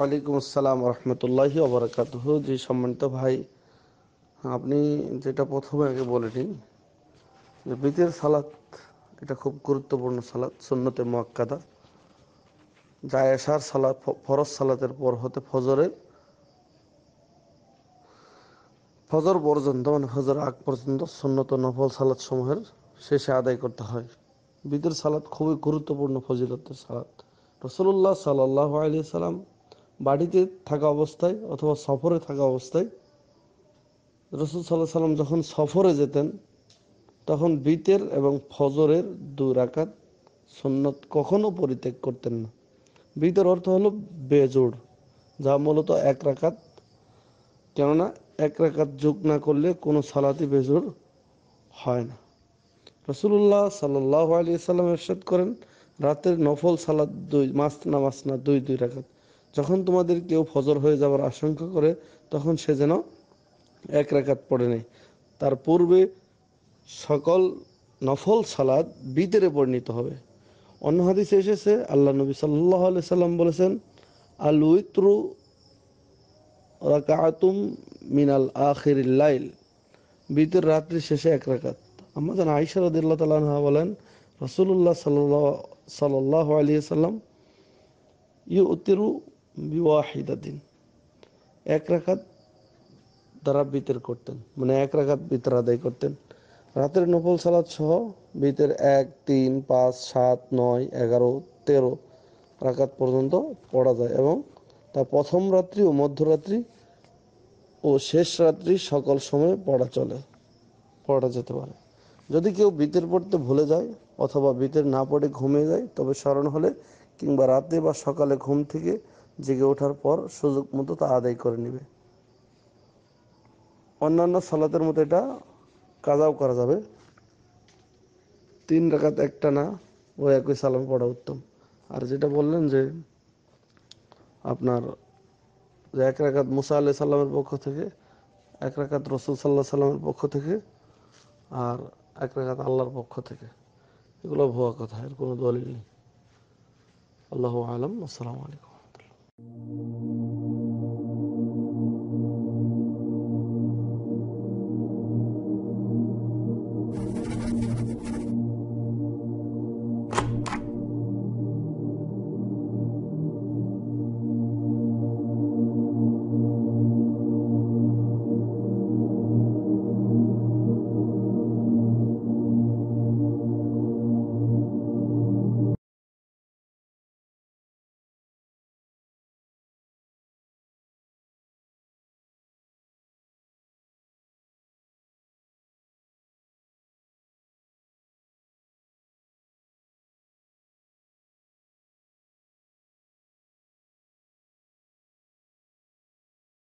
ওয়ালাইকুম আসসালাম রহমতুল্লাহি অবরাকাত জি সম্মানিত ভাই আপনি যেটা প্রথমে আগে বলেনি যে বিতের সালাত এটা খুব গুরুত্বপূর্ণ সালাত সুন্নতে মোয়াক্কাদা জায়েশার সালাত ফরজ সালাতের পর হতে ফজরের ফজর পর্যন্ত মানে ফজর আগ পর্যন্ত সুন্নত নফল সালাত সমূহের শেষে আদায় করতে হয় বিতের সালাত খুবই গুরুত্বপূর্ণ ফজিলতের সালাত রসুল্লাহ সাল্লাহ আলি সাল্লাম বাড়িতে থাকা অবস্থায় অথবা সফরে থাকা অবস্থায় রসুল সাল্লাহ সাল্লাম যখন সফরে যেতেন তখন বিতের এবং ফজরের দু রাকাত সন্ন্যত কখনো পরিত্যাগ করতেন না বিতের অর্থ হলো বেজোড় যা মূলত এক রাকাত কেননা এক রাকাত যোগ না করলে কোনো সালাতি বেজোড় হয় না রসুল্লাহ সাল্লাহ আলিয়া সাল্লাম এরশাদ করেন রাতের নফল সালাদ দুই মাস না মাস না দুই দুই রাখাত যখন তোমাদের কেউ ফজর হয়ে যাওয়ার আশঙ্কা করে তখন সে যেন এক রাকাত পড়ে নেয় তার পূর্বে সকল নফল সালাদ বিতরে পরিণত হবে অন্য হাদিসে এসেছে আল্লাহ নবী সাল্লাহ আলি সাল্লাম বলেছেন আল উইত্রু রাকাতুম মিনাল লাইল বিতের রাত্রির শেষে এক রাকাত যেন আইসার রদুল্লাহ তালা বলেন রসুল্লাহ সাল্লাহ সাল্লাহ আলিয়া সাল্লাম ইউ উত্তিরু বিওয়াহিদা দিন এক রাখাত তারা বিতের করতেন মানে এক রাখাত বিতর আদায় করতেন রাতের নফল সালাদ সহ বিতের এক তিন পাঁচ সাত নয় এগারো তেরো রাখাত পর্যন্ত পড়া যায় এবং তা প্রথম রাত্রি ও মধ্যরাত্রি ও শেষ রাত্রি সকল সময়ে পড়া চলে পড়া যেতে পারে যদি কেউ বিতের পড়তে ভুলে যায় অথবা বিতের না পড়ে ঘুমিয়ে যায় তবে স্মরণ হলে কিংবা রাতে বা সকালে ঘুম থেকে জেগে ওঠার পর সুযোগ মতো তা আদায় করে নেবে অন্যান্য সালাতের মতো এটা কাজাও করা যাবে তিন রাখাত একটা না ও একই সালাম পড়া উত্তম আর যেটা বললেন যে আপনার যে এক রাখাত মুসা আলি সাল্লামের পক্ষ থেকে এক রাখাত রসুল সাল্লাহ সাল্লামের পক্ষ থেকে আর এক রাখাত আল্লাহর পক্ষ থেকে এগুলো ভুয়া কথা এর কোনো দলিল নেই আল্লাহ আলম আসসালামু আলাইকুম Thank you.